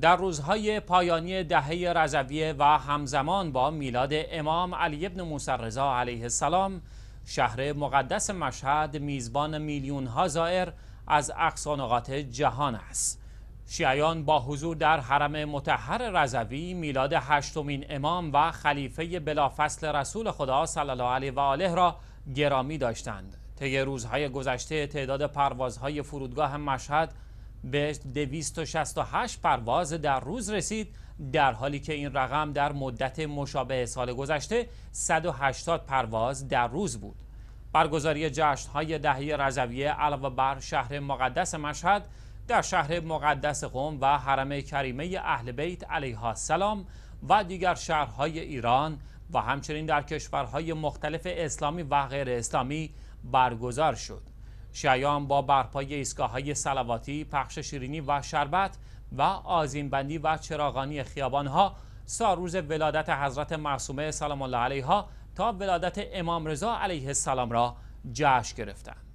در روزهای پایانی دهه رضویه و همزمان با میلاد امام علی ابن موسی رضا علیه السلام شهر مقدس مشهد میزبان میلیون ها زائر از اقصانقات جهان است شیعیان با حضور در حرم متحر رضوی میلاد هشتمین امام و خلیفه بلافصل رسول خدا صلی الله علیه و آله را گرامی داشتند طی روزهای گذشته تعداد پروازهای فرودگاه مشهد به 268 پرواز در روز رسید در حالی که این رقم در مدت مشابه سال گذشته 180 پرواز در روز بود برگزاری جشنهای دهی رضویه علاوه بر شهر مقدس مشهد در شهر مقدس قوم و حرم کریمه اهل بیت علیه السلام و دیگر شهرهای ایران و همچنین در کشورهای مختلف اسلامی و غیر اسلامی برگزار شد شیام با برپای ایستگاه های سلواتی، پخش شیرینی و شربت و آزینبندی و چراغانی خیابانها روز ولادت حضرت معصومه سلام الله علیها تا ولادت امام رضا علیه السلام را جشن گرفتند.